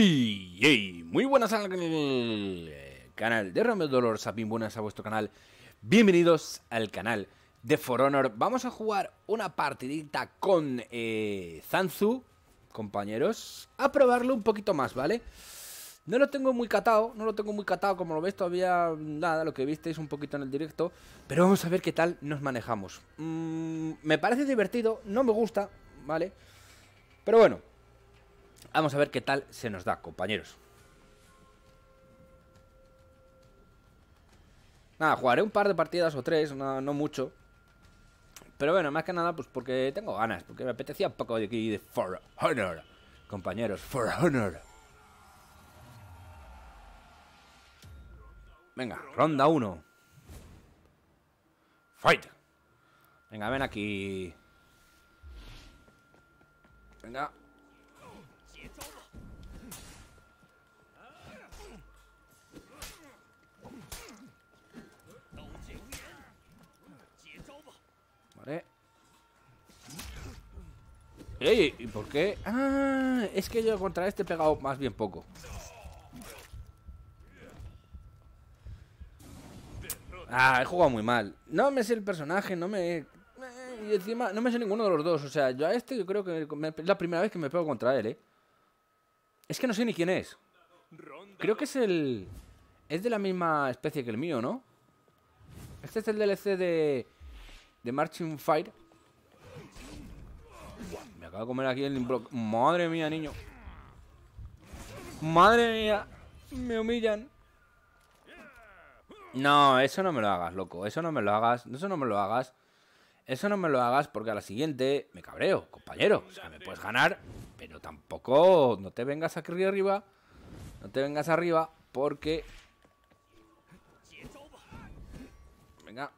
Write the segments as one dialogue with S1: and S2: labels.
S1: muy buenas al canal eh, de Romeo Dolor buenas a vuestro canal. Bienvenidos al canal de For Honor. Vamos a jugar una partidita con eh, Zanzu, compañeros, a probarlo un poquito más, ¿vale? No lo tengo muy catado, no lo tengo muy catado, como lo veis todavía nada, lo que visteis un poquito en el directo, pero vamos a ver qué tal nos manejamos. Mm, me parece divertido, no me gusta, ¿vale? Pero bueno, Vamos a ver qué tal se nos da, compañeros. Nada, jugaré un par de partidas o tres, no, mucho. Pero bueno, más que nada, pues porque tengo ganas, porque me apetecía un poco de aquí de For Honor, compañeros, For Honor. Venga, ronda 1. Fight. Venga, ven aquí. Venga. Ey, ¿y por qué? Ah, es que yo contra este he pegado más bien poco. Ah, he jugado muy mal. No me sé el personaje, no me... Eh, y encima, no me sé ninguno de los dos. O sea, yo a este yo creo que es la primera vez que me pego contra él, ¿eh? Es que no sé ni quién es. Creo que es el... Es de la misma especie que el mío, ¿no? Este es el DLC de... De Marching Fire acaba de comer aquí el block. Madre mía, niño. Madre mía. Me humillan. No, eso no me lo hagas, loco. Eso no me lo hagas. Eso no me lo hagas. Eso no me lo hagas porque a la siguiente me cabreo, compañero. O sea, me puedes ganar, pero tampoco no te vengas aquí arriba. No te vengas arriba porque... Venga.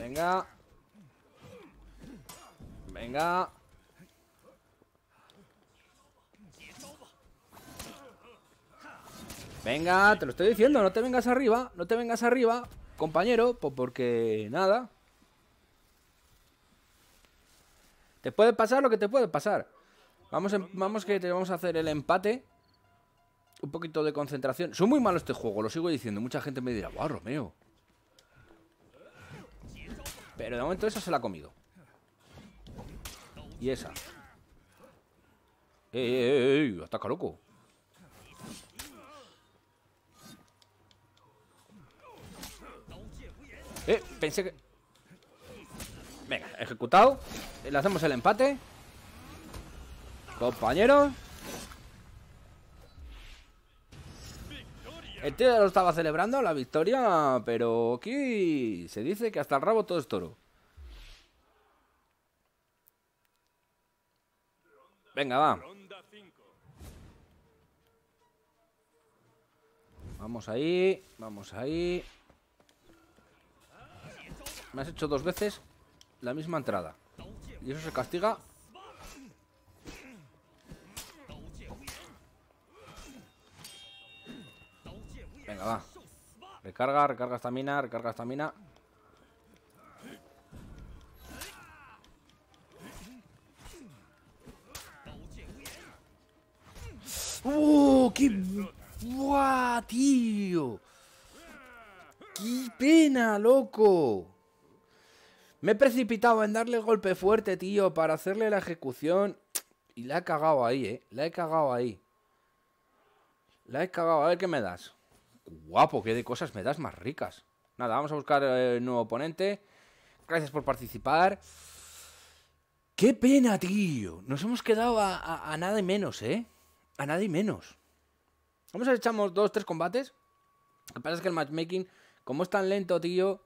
S1: Venga. Venga. Venga, te lo estoy diciendo, no te vengas arriba, no te vengas arriba, compañero, porque nada. Te puede pasar lo que te puede pasar. Vamos, vamos que te vamos a hacer el empate. Un poquito de concentración. Son muy malo este juego, lo sigo diciendo. Mucha gente me dirá, guau, Romeo, pero de momento esa se la ha comido. Y esa. ¡Ey, ey, ey! ¡Ataca, loco! Eh, pensé que... Venga, ejecutado Le hacemos el empate Compañeros El tío lo estaba celebrando, la victoria, pero aquí se dice que hasta el rabo todo es toro. Venga, va. Vamos ahí, vamos ahí. Me has hecho dos veces la misma entrada. Y eso se castiga Recarga, recarga esta mina, recarga esta mina. ¡Oh! ¡Qué... tío! ¡Qué pena, loco! Me he precipitado en darle golpe fuerte, tío, para hacerle la ejecución. Y la he cagado ahí, ¿eh? La he cagado ahí. La he cagado. A ver qué me das. Guapo, qué de cosas me das más ricas. Nada, vamos a buscar eh, el nuevo oponente. Gracias por participar. ¡Qué pena, tío! Nos hemos quedado a, nada y menos, ¿eh? A nada y menos. Vamos a echamos dos, tres combates. Lo que pasa es que el matchmaking, como es tan lento, tío,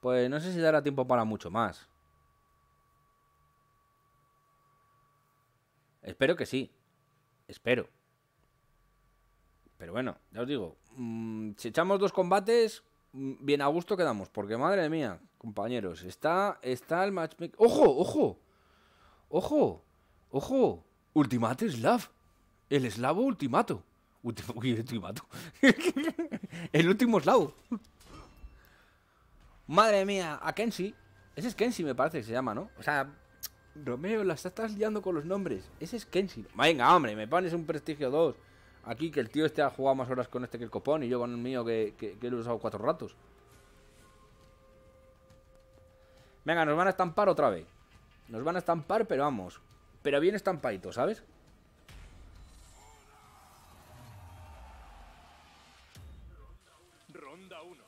S1: pues no sé si dará tiempo para mucho más. Espero que sí. Espero. Pero bueno, ya os digo, Mm, si echamos dos combates, mm, bien a gusto quedamos. Porque madre mía, compañeros, está, está el matchmaking. ¡Ojo, ojo! ¡Ojo! ¡Ojo! Ultimate Slav. El eslavo ultimato. último ultimato. el último eslavo. Madre mía, a Kenshi. Ese es Kenshi, me parece que se llama, ¿no? O sea, Romeo, la estás liando con los nombres. Ese es Kenshi. Venga, hombre, me pones un prestigio 2 aquí que el tío este ha jugado más horas con este que el copón y yo con el mío que, que, lo he usado cuatro ratos. Venga, nos van a estampar otra vez. Nos van a estampar, pero vamos. Pero bien estampadito, ¿sabes? Ronda 1.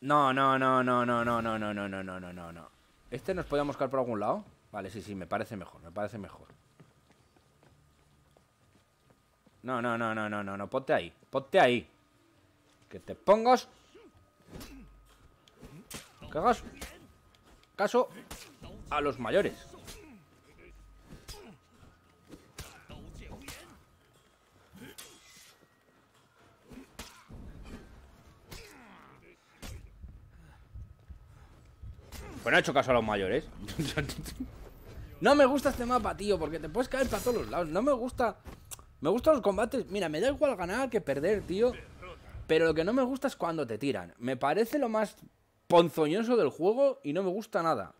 S1: No, no, no, no, no, no, no, no, no, no, no, no, no, no. ¿Este nos podía buscar por algún lado? Vale, sí, sí, me parece mejor, me parece mejor. No, no, no, no, no, no, no. Ponte ahí. Ponte ahí. Que te pongas. Que hagas caso a los mayores. Bueno, pues no ha hecho caso a los mayores. no me gusta este mapa, tío, porque te puedes caer para todos los lados. No me gusta me gustan los combates. Mira, me da igual ganar que perder, tío. Pero lo que no me gusta es cuando te tiran. Me parece lo más ponzoñoso del juego y no me gusta nada.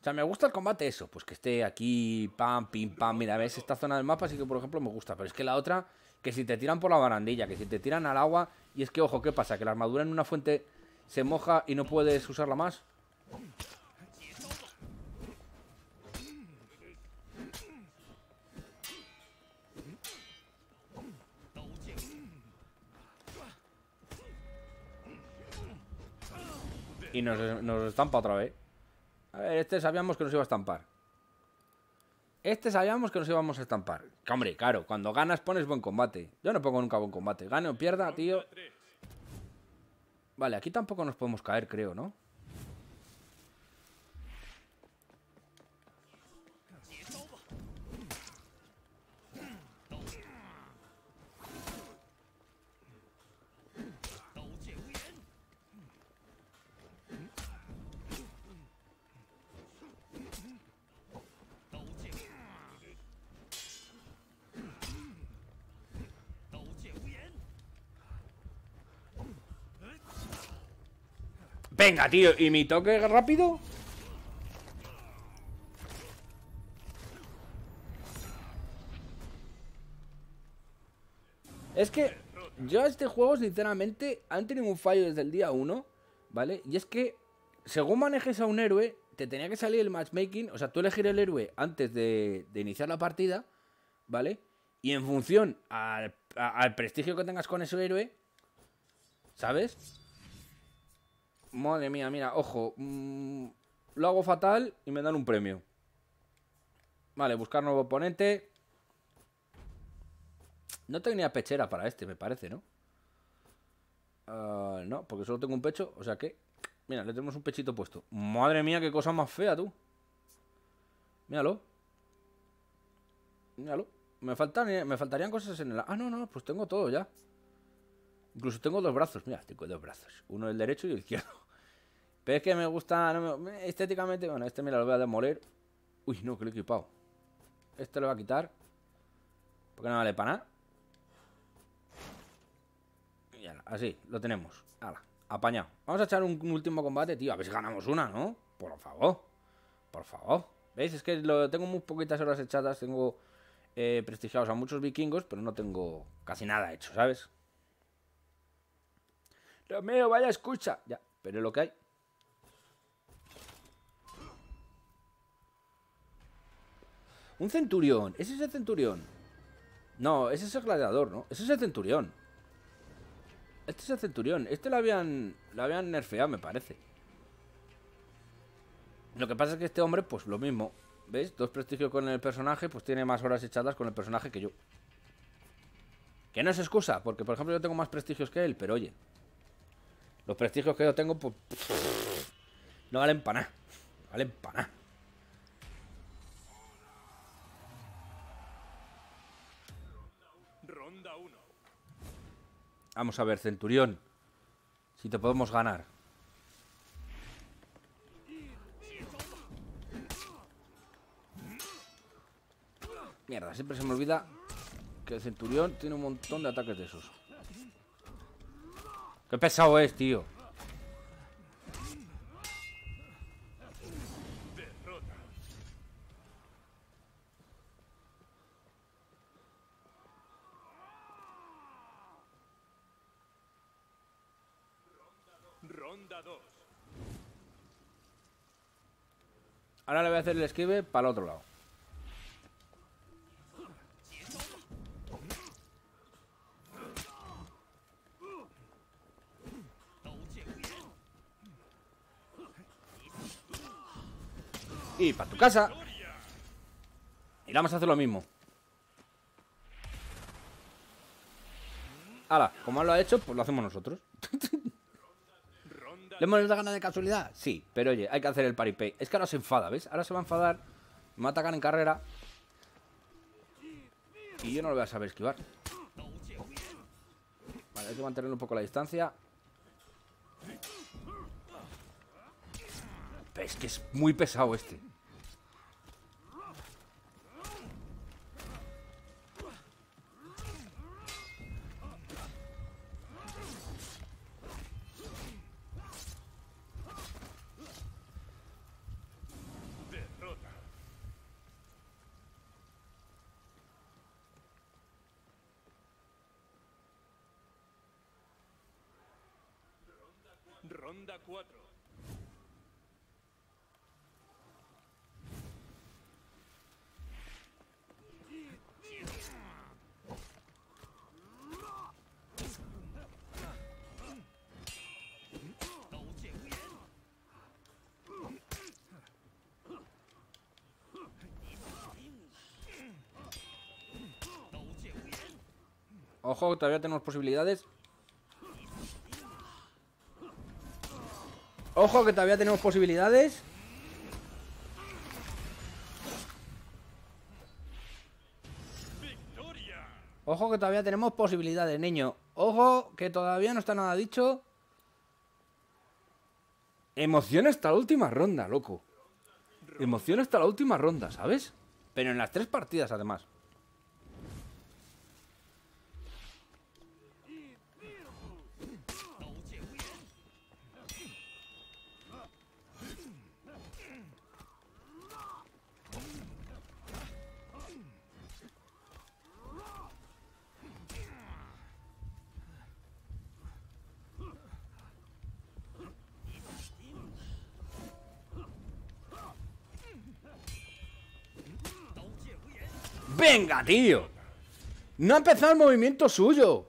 S1: O sea, me gusta el combate eso, pues que esté aquí, pam, pim, pam. Mira, ves esta zona del mapa, así que por ejemplo me gusta. Pero es que la otra, que si te tiran por la barandilla, que si te tiran al agua, y es que, ojo, ¿qué pasa? Que la armadura en una fuente se moja y no puedes usarla más. Y nos, estampa otra vez. A ver, este sabíamos que nos iba a estampar. Este sabíamos que nos íbamos a estampar. Que hombre, claro, cuando ganas pones buen combate. Yo no pongo nunca buen combate. Gane o pierda, tío. Vale, aquí tampoco nos podemos caer, creo, ¿no? Venga, tío, ¿y mi toque rápido? Es que yo a este juego, sinceramente, han tenido un fallo desde el día 1, ¿vale? Y es que, según manejes a un héroe, te tenía que salir el matchmaking, o sea, tú elegir el héroe antes de, iniciar la partida, ¿vale? Y en función al, al prestigio que tengas con ese héroe, ¿sabes? Madre mía, mira, ojo. Mm, lo hago fatal y me dan un premio. Vale, buscar nuevo oponente. No tenía pechera para este, me parece, ¿no? Ah, no, porque solo tengo un pecho, o sea que... Mira, le tenemos un pechito puesto. Madre mía, qué cosa más fea, tú. Míralo. Míralo. Me, faltan, me faltarían cosas en el... Ah, no, no, pues tengo todo ya. Incluso tengo dos brazos, mira, tengo dos brazos. Uno el derecho y el izquierdo. Pero es que me gusta, estéticamente, bueno, este mira, lo voy a demoler. Uy, no, que lo he equipado. Este lo voy a quitar. Porque no vale para nada. Y así, lo tenemos. Ala, apañado. Vamos a echar un, último combate, tío. A ver si ganamos una, ¿no? Por favor. Por favor. ¿Veis? Es que lo, tengo muy poquitas horas echadas. Tengo eh, prestigiados a muchos vikingos, pero no tengo casi nada hecho, ¿sabes? Romeo, vaya escucha. Ya, pero es lo que hay. Un centurión. ¿Ese es el centurión? No, ese es el gladiador, ¿no? Ese es el centurión. Este es el centurión. Este lo habían, lo habían nerfeado, me parece. Lo que pasa es que este hombre, pues lo mismo. ¿Veis? Dos prestigios con el personaje, pues tiene más horas echadas con el personaje que yo. Que no es excusa, porque por ejemplo yo tengo más prestigios que él, pero oye, los prestigios que yo tengo, pues. no valen para nada. No valen para nada. Ronda 1. Vamos a ver, Centurión. Si te podemos ganar. Mierda, siempre se me olvida que el Centurión tiene un montón de ataques de esos. Qué pesado es, tío. Ronda 2. Ahora le voy a hacer el esquive para el otro lado. Y para tu casa Y vamos a hacer lo mismo Ahora, como lo ha hecho, pues lo hacemos nosotros ¿Le hemos dado ganas de casualidad? Sí, pero oye, hay que hacer el paripé Es que ahora se enfada, ¿ves? Ahora se va a enfadar Me va a en carrera Y yo no lo voy a saber esquivar Vale, hay que mantener un poco la distancia Es que es muy pesado este Ronda 4. Ojo, todavía tenemos posibilidades Ojo que todavía tenemos posibilidades Ojo que todavía tenemos posibilidades, niño Ojo que todavía no está nada dicho Emoción hasta la última ronda, loco Emoción hasta la última ronda, ¿sabes? Pero en las tres partidas, además Venga, tío. No ha empezado el movimiento suyo.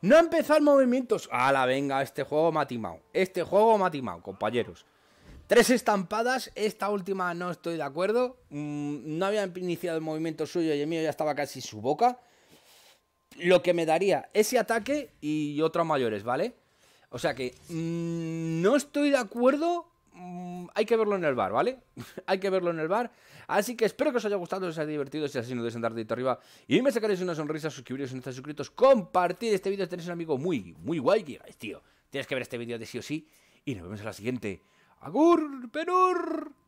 S1: No ha empezado el movimiento suyo. la venga, este juego me ha timado. Este juego me ha timado, compañeros. Tres estampadas, esta última no estoy de acuerdo. Mm, no había iniciado el movimiento suyo y el mío ya estaba casi su boca. Lo que me daría ese ataque y otros mayores, ¿vale? O sea que mm, no estoy de acuerdo Mm, hay que verlo en el bar, ¿vale? hay que verlo en el bar. Así que espero que os haya gustado, os haya divertido. Si así no deis dar dedito arriba y me sacaréis una sonrisa, suscribiros si no estáis suscritos, compartir este vídeo. Tenéis un amigo muy, muy guay tío, tienes que ver este vídeo de sí o sí. Y nos vemos en la siguiente. ¡Agur, penur!